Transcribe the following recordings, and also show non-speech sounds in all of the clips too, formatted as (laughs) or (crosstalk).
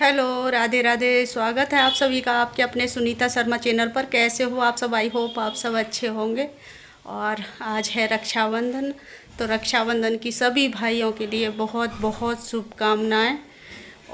Hello Radhe Radhe स्वागत है आप सभी का आपके अपने सुनीता शर्मा चैनल पर कैसे हो आप सब आई होप आप सब अच्छे होंगे और आज है रक्षाबंधन तो रक्षाबंधन की सभी भाइयों के लिए बहुत बहुत शुभकामनाएं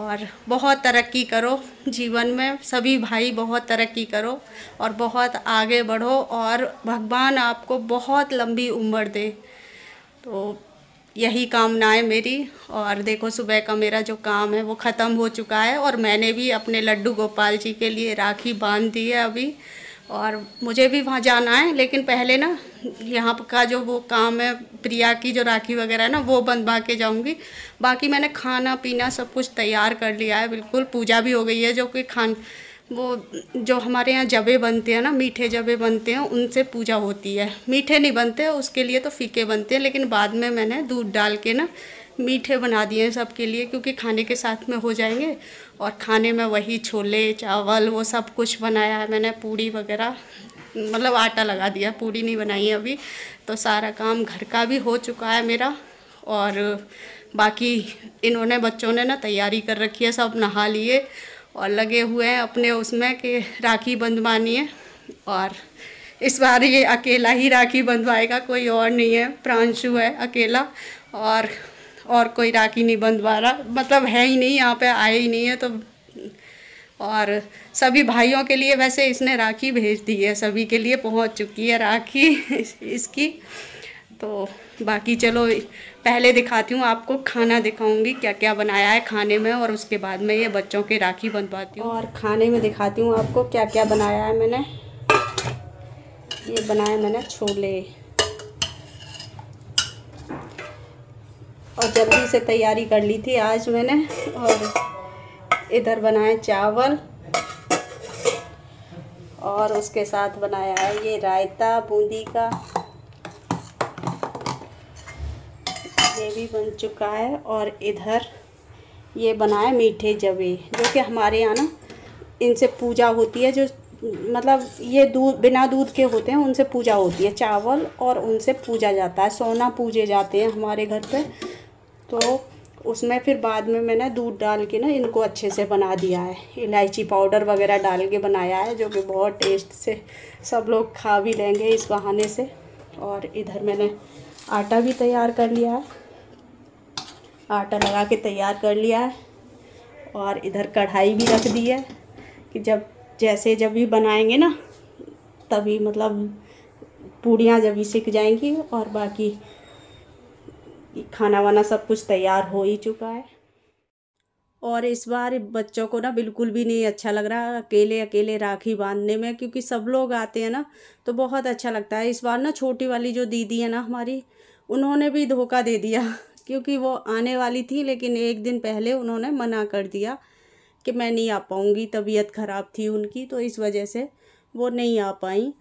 और बहुत तरक्की करो जीवन में सभी भाई बहुत तरक्की करो और बहुत आगे बढ़ो और भगवान आपको बहुत लंबी उम्र दे तो यही कामनाएं मेरी और देखो सुबह का मेरा जो काम है वो ख़त्म हो चुका है और मैंने भी अपने लड्डू गोपाल जी के लिए राखी बांध दी है अभी और मुझे भी वहाँ जाना है लेकिन पहले ना यहाँ का जो वो काम है प्रिया की जो राखी वगैरह है ना वो बंधवा के जाऊँगी बाकी मैंने खाना पीना सब कुछ तैयार कर लिया है बिल्कुल पूजा भी हो गई है जो कि खान वो जो हमारे यहाँ जबे बनते हैं ना मीठे जबे बनते हैं उनसे पूजा होती है मीठे नहीं बनते उसके लिए तो फीके बनते हैं लेकिन बाद में मैंने दूध डाल के ना मीठे बना दिए हैं सबके लिए क्योंकि खाने के साथ में हो जाएंगे और खाने में वही छोले चावल वो सब कुछ बनाया है मैंने पूड़ी वगैरह मतलब आटा लगा दिया पूड़ी नहीं बनाई है अभी तो सारा काम घर का भी हो चुका है मेरा और बाकी इन्होंने बच्चों ने ना तैयारी कर रखी है सब नहा लिए और लगे हुए हैं अपने उसमें कि राखी बंधवानी है और इस बार ये अकेला ही राखी बंधवाएगा कोई और नहीं है प्रांशु है अकेला और और कोई राखी नहीं बंधवा रहा मतलब है ही नहीं यहाँ पे आए ही नहीं है तो और सभी भाइयों के लिए वैसे इसने राखी भेज दी है सभी के लिए पहुँच चुकी है राखी (laughs) इस, इसकी तो बाकी चलो पहले दिखाती हूँ आपको खाना दिखाऊंगी क्या क्या बनाया है खाने में और उसके बाद में ये बच्चों के राखी बनवाती हूँ और खाने में दिखाती हूँ आपको क्या क्या बनाया है मैंने ये बनाया मैंने छोले और जल्दी से तैयारी कर ली थी आज मैंने और इधर बनाए चावल और उसके साथ बनाया है ये रायता बूंदी का भी बन चुका है और इधर ये बना है मीठे जवे जो कि हमारे यहाँ ना इनसे पूजा होती है जो मतलब ये दूध बिना दूध के होते हैं उनसे पूजा होती है चावल और उनसे पूजा जाता है सोना पूजे जाते हैं हमारे घर पे तो उसमें फिर बाद में मैंने दूध डाल के ना इनको अच्छे से बना दिया है इलायची पाउडर वगैरह डाल के बनाया है जो कि बहुत टेस्ट से सब लोग खा भी लेंगे इस बहाने से और इधर मैंने आटा भी तैयार कर लिया है आटा लगा के तैयार कर लिया है और इधर कढ़ाई भी रख दी है कि जब जैसे जब भी बनाएंगे ना तभी मतलब पूड़ियाँ जब भी सीख जाएंगी और बाकी खाना वाना सब कुछ तैयार हो ही चुका है और इस बार बच्चों को ना बिल्कुल भी नहीं अच्छा लग रहा अकेले अकेले राखी बांधने में क्योंकि सब लोग आते हैं ना तो बहुत अच्छा लगता है इस बार ना छोटी वाली जो दीदी है ना हमारी उन्होंने भी धोखा दे दिया क्योंकि वो आने वाली थी लेकिन एक दिन पहले उन्होंने मना कर दिया कि मैं नहीं आ पाऊँगी तबीयत ख़राब थी उनकी तो इस वजह से वो नहीं आ पाई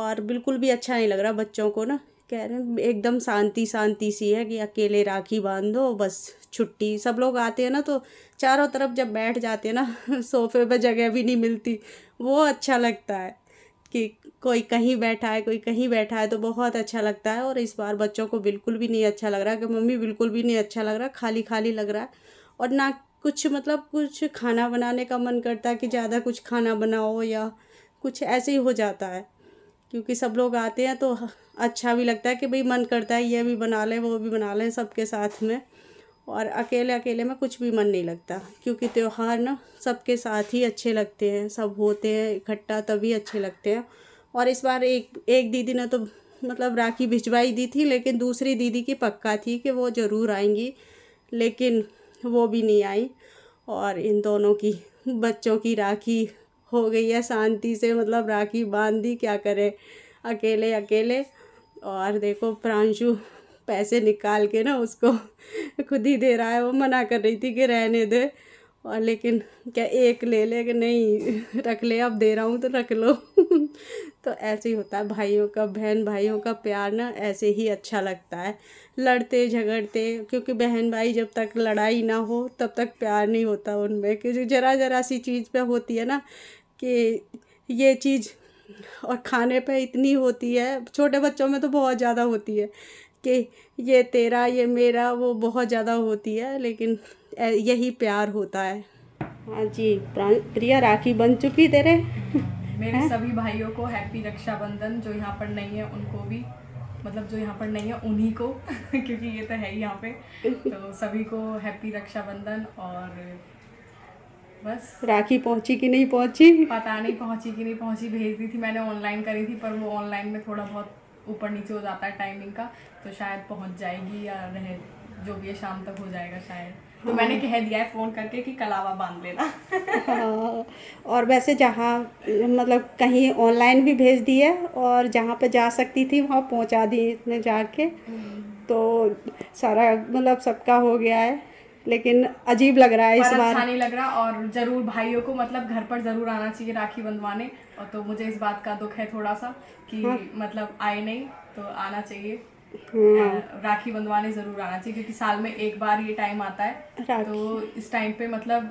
और बिल्कुल भी अच्छा नहीं लग रहा बच्चों को ना कह रहे एकदम शांति शांति सी है कि अकेले राखी बांधो बस छुट्टी सब लोग आते हैं ना तो चारों तरफ जब बैठ जाते हैं ना (laughs) सोफे पर जगह भी नहीं मिलती वो अच्छा लगता है कि कोई कहीं बैठा है कोई कहीं बैठा है तो बहुत अच्छा लगता है और इस बार बच्चों को बिल्कुल भी नहीं अच्छा लग रहा कि मम्मी बिल्कुल भी नहीं अच्छा लग रहा खाली खाली लग रहा है और ना कुछ मतलब कुछ खाना बनाने का मन करता है कि ज़्यादा कुछ खाना बनाओ या कुछ ऐसे ही हो जाता है क्योंकि सब लोग आते हैं तो अच्छा भी लगता है कि भाई मन करता है ये भी बना लें वो भी बना लें सबके साथ में और अकेले अकेले में कुछ भी मन नहीं लगता क्योंकि त्यौहार ना सबके साथ ही अच्छे लगते हैं सब होते हैं इकट्ठा तभी अच्छे लगते हैं और इस बार एक एक दीदी ने तो मतलब राखी भिजवाई दी थी लेकिन दूसरी दीदी की पक्का थी कि वो ज़रूर आएंगी लेकिन वो भी नहीं आई और इन दोनों की बच्चों की राखी हो गई है शांति से मतलब राखी बांध दी क्या करें अकेले अकेले और देखो प्रांशु पैसे निकाल के ना उसको (laughs) खुद ही दे रहा है वो मना कर रही थी कि रहने दे और लेकिन क्या एक ले ले कि नहीं (laughs) रख ले अब दे रहा हूँ तो रख लो (laughs) तो ऐसे ही होता है भाइयों का बहन भाइयों का प्यार ना ऐसे ही अच्छा लगता है लड़ते झगड़ते क्योंकि बहन भाई जब तक लड़ाई ना हो तब तक प्यार नहीं होता उनमें क्योंकि ज़रा ज़रा सी चीज़ पे होती है ना कि ये चीज़ और खाने पे इतनी होती है छोटे बच्चों में तो बहुत ज़्यादा होती है कि ये तेरा ये मेरा वो बहुत ज़्यादा होती है लेकिन यही प्यार होता है हाँ जी प्रिया राखी बन चुकी तेरे मेरे है? हाँ? सभी भाइयों को हैप्पी रक्षाबंधन जो यहाँ पर नहीं है उनको भी मतलब जो यहाँ पर नहीं है उन्हीं को (laughs) क्योंकि ये तो है ही यहाँ पे तो सभी को हैप्पी रक्षाबंधन और बस राखी पहुँची कि नहीं पहुँची पता नहीं पहुँची कि नहीं पहुँची भेज दी थी मैंने ऑनलाइन करी थी पर वो ऑनलाइन में थोड़ा बहुत ऊपर नीचे हो जाता है टाइमिंग का तो शायद पहुंच जाएगी या रह जो भी है शाम तक हो जाएगा शायद तो हाँ। मैंने कह दिया है फ़ोन करके कि कलावा बांध लेना हाँ, और वैसे जहाँ मतलब कहीं ऑनलाइन भी भेज दिए और जहाँ पे जा सकती थी वहाँ पहुँचा दी इसने जाके हम्म। तो सारा मतलब सबका हो गया है लेकिन अजीब लग रहा है इस अच्छा बार अच्छा नहीं लग रहा और जरूर भाइयों को मतलब घर पर जरूर आना चाहिए राखी बंधवाने और तो मुझे इस बात का दुख है थोड़ा सा कि हाँ। मतलब आए नहीं तो आना चाहिए हाँ। राखी बंधवाने जरूर आना चाहिए क्योंकि साल में एक बार ये टाइम आता है तो इस टाइम पे मतलब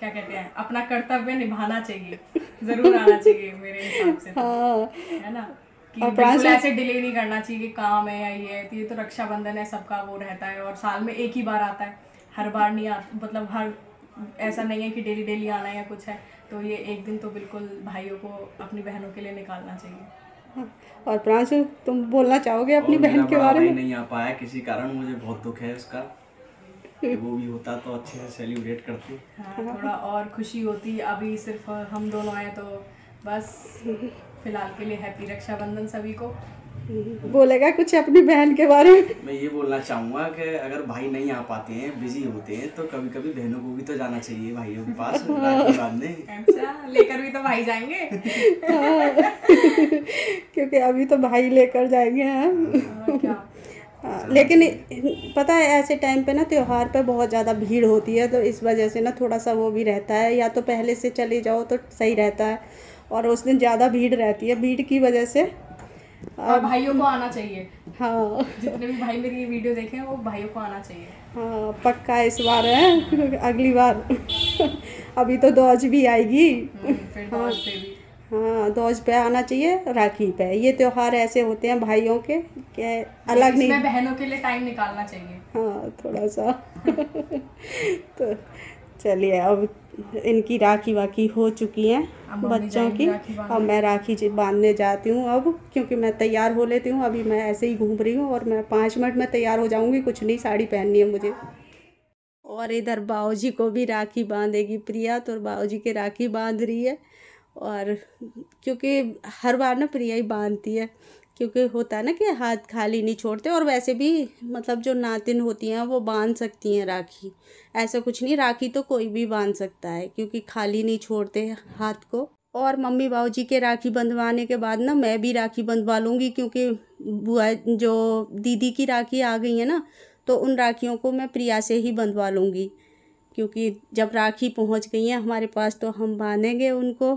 क्या कहते हैं अपना कर्तव्य निभाना चाहिए जरूर आना चाहिए मेरे हिसाब से तो। हाँ। है ना ऐसे डिले नहीं करना चाहिए कि काम है या ये है तो ये तो रक्षाबंधन है सबका वो रहता है और साल में एक ही बार आता है हर बार नहीं आ मतलब हर ऐसा नहीं है कि डेली डेली आना या कुछ है तो ये एक दिन तो बिल्कुल भाइयों को अपनी बहनों के लिए निकालना चाहिए हाँ, और प्रांशु तुम बोलना चाहोगे अपनी बहन के बारे में नहीं आ पाया किसी कारण मुझे बहुत दुख है उसका वो भी होता तो अच्छे से सेलिब्रेट करते हाँ, थोड़ा और खुशी होती अभी सिर्फ हम दोनों आए तो बस फिलहाल के लिए हैप्पी रक्षाबंधन सभी को बोलेगा कुछ अपनी बहन के बारे में मैं ये बोलना चाहूँगा कि अगर भाई नहीं आ पाते हैं बिजी होते हैं तो कभी कभी बहनों को भी तो जाना चाहिए भाइयों के पास (laughs) अच्छा, लेकर भी तो भाई जाएंगे (laughs) हाँ। (laughs) क्योंकि अभी तो भाई लेकर जाएंगे हम हाँ, हाँ, लेकिन पता है ऐसे टाइम पे ना त्यौहार पे बहुत ज़्यादा भीड़ होती है तो इस वजह से ना थोड़ा सा वो भी रहता है या तो पहले से चले जाओ तो सही रहता है और उस दिन ज़्यादा भीड़ रहती है भीड़ की वजह से और भाइयों को आना चाहिए हाँ जितने भी भाई मेरी ये वीडियो देखें वो भाइयों को आना चाहिए हाँ पक्का इस बार है अगली बार अभी तो दौज भी आएगी हम्म, फिर हाँ भी। हाँ, दौज पे आना चाहिए राखी पे ये त्योहार ऐसे होते हैं भाइयों के के अलग नहीं इसमें बहनों के लिए टाइम निकालना चाहिए हाँ थोड़ा सा (laughs) तो चलिए अब इनकी राखी वाखी हो चुकी हैं बच्चों की अब मैं राखी बांधने जाती हूँ अब क्योंकि मैं तैयार हो लेती हूँ अभी मैं ऐसे ही घूम रही हूँ और मैं पाँच मिनट में तैयार हो जाऊँगी कुछ नहीं साड़ी पहननी है मुझे और इधर बाऊजी को भी राखी बांधेगी प्रिया तो बाऊजी के राखी बांध रही है और क्योंकि हर बार ना प्रिया ही बांधती है क्योंकि होता है ना कि हाथ खाली नहीं छोड़ते और वैसे भी मतलब जो नातिन होती हैं वो बांध सकती हैं राखी ऐसा कुछ नहीं राखी तो कोई भी बांध सकता है क्योंकि खाली नहीं छोड़ते हाथ को और मम्मी बाबू जी के राखी बंधवाने के बाद ना मैं भी राखी बंधवा लूँगी क्योंकि बुआ जो दीदी की राखी आ गई है ना तो उन राखियों को मैं प्रिया से ही बंधवा लूँगी क्योंकि जब राखी पहुंच गई हैं हमारे पास तो हम बांधेंगे उनको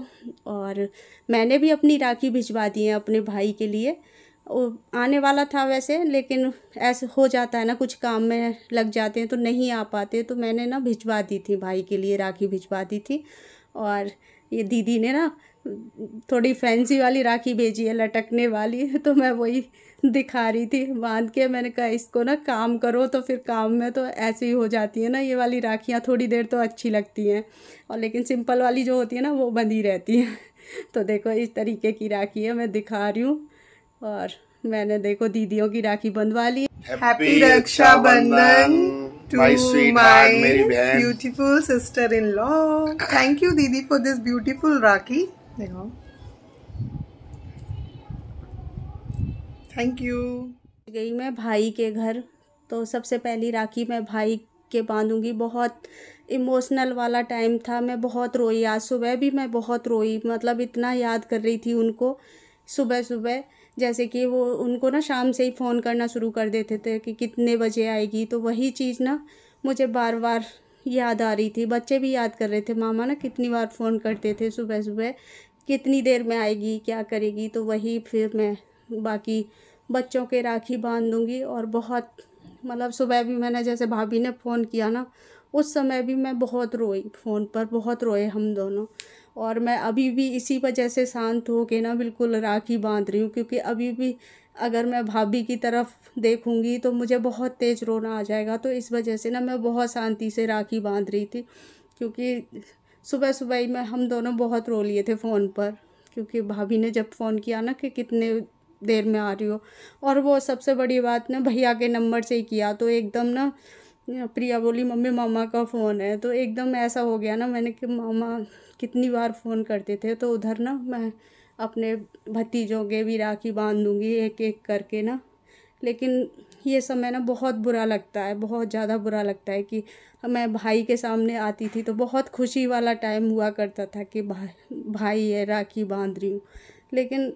और मैंने भी अपनी राखी भिजवा दी है अपने भाई के लिए आने वाला था वैसे लेकिन ऐसे हो जाता है ना कुछ काम में लग जाते हैं तो नहीं आ पाते तो मैंने ना भिजवा दी थी भाई के लिए राखी भिजवा दी थी और ये दीदी ने ना थोड़ी फैंसी वाली राखी भेजी है लटकने वाली तो मैं वही दिखा रही थी बांध के मैंने कहा इसको ना काम करो तो फिर काम में तो ऐसे ही हो जाती है ना ये वाली राखियाँ थोड़ी देर तो अच्छी लगती हैं और लेकिन सिंपल वाली जो होती है ना वो बंधी रहती है (laughs) तो देखो इस तरीके की राखी है मैं दिखा रही हूँ और मैंने देखो दीदियों की राखी बंधवा ली happy Rakshabandhan to my beautiful sister in law thank you didi for this beautiful rakhi देखो थैंक यू गई मैं भाई के घर तो सबसे पहली राखी मैं भाई के बांधूँगी बहुत इमोशनल वाला टाइम था मैं बहुत रोई आज सुबह भी मैं बहुत रोई मतलब इतना याद कर रही थी उनको सुबह सुबह जैसे कि वो उनको ना शाम से ही फ़ोन करना शुरू कर देते थे कि कितने बजे आएगी तो वही चीज़ ना मुझे बार बार याद आ रही थी बच्चे भी याद कर रहे थे मामा ना कितनी बार फ़ोन करते थे सुबह सुबह कितनी देर में आएगी क्या करेगी तो वही फिर मैं बाकी बच्चों के राखी बांध दूँगी और बहुत मतलब सुबह भी मैंने जैसे भाभी ने फ़ोन किया ना उस समय भी मैं बहुत रोई फ़ोन पर बहुत रोए हम दोनों और मैं अभी भी इसी वजह से शांत हो के ना बिल्कुल राखी बांध रही हूँ क्योंकि अभी भी अगर मैं भाभी की तरफ देखूँगी तो मुझे बहुत तेज़ रोना आ जाएगा तो इस वजह से ना मैं बहुत शांति से राखी बांध रही थी क्योंकि सुबह सुबह ही मैं हम दोनों बहुत रो लिए थे फ़ोन पर क्योंकि भाभी ने जब फ़ोन किया ना कि कितने देर में आ रही हो और वो सबसे बड़ी बात ना भैया के नंबर से ही किया तो एकदम ना प्रिया बोली मम्मी मामा का फ़ोन है तो एकदम ऐसा हो गया ना मैंने कि मामा कितनी बार फ़ोन करते थे तो उधर ना मैं अपने भतीजों के भी राखी बांध दूँगी एक एक करके ना लेकिन ये समय ना बहुत बुरा लगता है बहुत ज़्यादा बुरा लगता है कि मैं भाई के सामने आती थी तो बहुत खुशी वाला टाइम हुआ करता था कि भाई भाई है राखी बांध रही हूँ लेकिन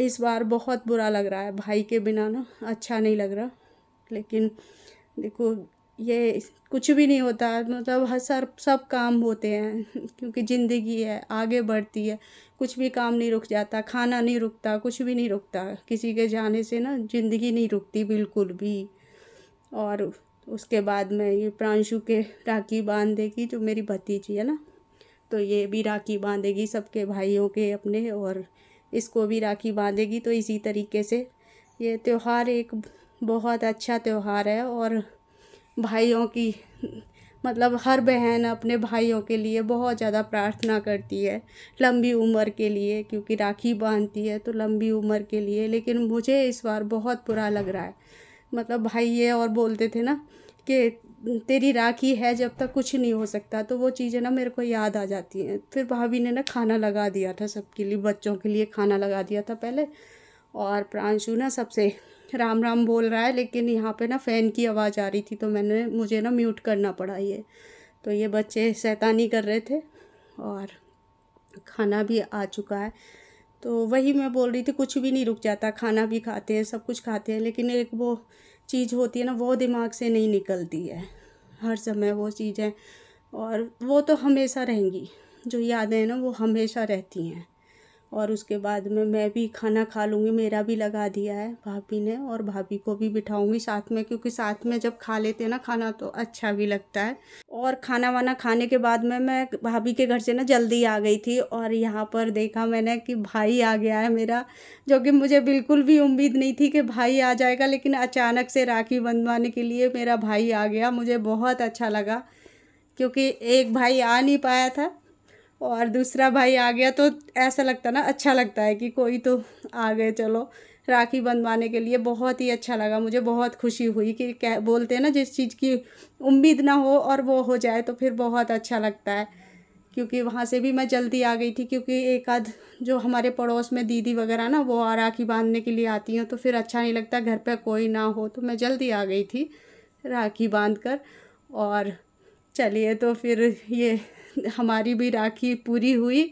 इस बार बहुत बुरा लग रहा है भाई के बिना ना अच्छा नहीं लग रहा लेकिन देखो ये कुछ भी नहीं होता मतलब हर सर सब काम होते हैं क्योंकि ज़िंदगी है आगे बढ़ती है कुछ भी काम नहीं रुक जाता खाना नहीं रुकता कुछ भी नहीं रुकता किसी के जाने से ना ज़िंदगी नहीं रुकती बिल्कुल भी और उसके बाद में ये प्रांशु के राखी बांधेगी जो मेरी भतीजी है ना तो ये भी राखी बांधेगी सबके भाइयों के अपने और इसको भी राखी बांधेगी तो इसी तरीके से ये त्यौहार एक बहुत अच्छा त्यौहार है और भाइयों की मतलब हर बहन अपने भाइयों के लिए बहुत ज़्यादा प्रार्थना करती है लंबी उम्र के लिए क्योंकि राखी बांधती है तो लंबी उम्र के लिए लेकिन मुझे इस बार बहुत बुरा लग रहा है मतलब भाई ये और बोलते थे ना कि तेरी राखी है जब तक कुछ नहीं हो सकता तो वो चीज़ें ना मेरे को याद आ जाती हैं फिर भाभी ने ना खाना लगा दिया था सबके लिए बच्चों के लिए खाना लगा दिया था पहले और प्रांशु ना सबसे राम राम बोल रहा है लेकिन यहाँ पे ना फ़ैन की आवाज़ आ रही थी तो मैंने मुझे ना म्यूट करना पड़ा ये तो ये बच्चे सैतानी कर रहे थे और खाना भी आ चुका है तो वही मैं बोल रही थी कुछ भी नहीं रुक जाता खाना भी खाते हैं सब कुछ खाते हैं लेकिन एक वो चीज़ होती है ना वो दिमाग से नहीं निकलती है हर समय वो चीज़ें और वो तो हमेशा रहेंगी जो यादें हैं ना वो हमेशा रहती हैं और उसके बाद में मैं भी खाना खा लूँगी मेरा भी लगा दिया है भाभी ने और भाभी को भी बिठाऊँगी साथ में क्योंकि साथ में जब खा लेते हैं ना खाना तो अच्छा भी लगता है और खाना वाना खाने के बाद में मैं भाभी के घर से ना जल्दी आ गई थी और यहाँ पर देखा मैंने कि भाई आ गया है मेरा जो कि मुझे बिल्कुल भी उम्मीद नहीं थी कि भाई आ जाएगा लेकिन अचानक से राखी बंधवाने के लिए मेरा भाई आ गया मुझे बहुत अच्छा लगा क्योंकि एक भाई आ नहीं पाया था और दूसरा भाई आ गया तो ऐसा लगता ना अच्छा लगता है कि कोई तो आ गए चलो राखी बंधवाने के लिए बहुत ही अच्छा लगा मुझे बहुत खुशी हुई कि कह बोलते हैं ना जिस चीज़ की उम्मीद ना हो और वो हो जाए तो फिर बहुत अच्छा लगता है क्योंकि वहाँ से भी मैं जल्दी आ गई थी क्योंकि एक आध जो हमारे पड़ोस में दीदी वगैरह ना वो राखी बांधने के लिए आती हैं तो फिर अच्छा नहीं लगता घर पर कोई ना हो तो मैं जल्दी आ गई थी राखी बांध कर और चलिए तो फिर ये हमारी भी राखी पूरी हुई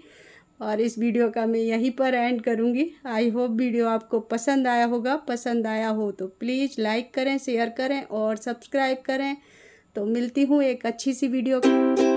और इस वीडियो का मैं यहीं पर एंड करूँगी आई होप वीडियो आपको पसंद आया होगा पसंद आया हो तो प्लीज़ लाइक करें शेयर करें और सब्सक्राइब करें तो मिलती हूँ एक अच्छी सी वीडियो का